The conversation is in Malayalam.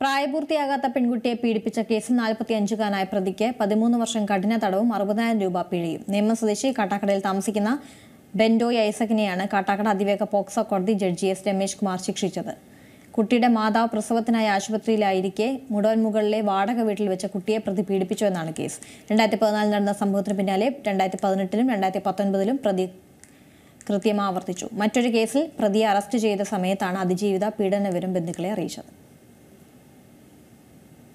പ്രായപൂർത്തിയാകാത്ത പെൺകുട്ടിയെ പീഡിപ്പിച്ച കേസിൽ നാൽപ്പത്തിയഞ്ചുകാരനായ പ്രതിക്ക് പതിമൂന്ന് വർഷം കഠിന തടവും അറുപതിനായിരം രൂപ പിഴയും നിയമ സ്വദേശി കാട്ടാക്കടയിൽ താമസിക്കുന്ന ബെൻഡോയ് ഐസക്കിനെയാണ് കാട്ടാക്കട അതിവേഗ പോക്സോ കോടതി ജഡ്ജി എസ് രമേശ് കുമാർ ശിക്ഷിച്ചത് കുട്ടിയുടെ മാതാവ് പ്രസവത്തിനായി ആശുപത്രിയിലായിരിക്കെ മുകളിലെ വാടക വീട്ടിൽ വെച്ച കുട്ടിയെ പ്രതി പീഡിപ്പിച്ചു എന്നാണ് കേസ് രണ്ടായിരത്തി പതിനാലിൽ നടന്ന സംഭവത്തിന് പിന്നാലെ രണ്ടായിരത്തി പതിനെട്ടിലും രണ്ടായിരത്തി പത്തൊൻപതിലും പ്രതി കൃത്യം ആവർത്തിച്ചു മറ്റൊരു കേസിൽ പ്രതിയെ അറസ്റ്റ് ചെയ്ത സമയത്താണ് അതിജീവിത പീഡനവരും ബന്ധുക്കളെ അറിയിച്ചത്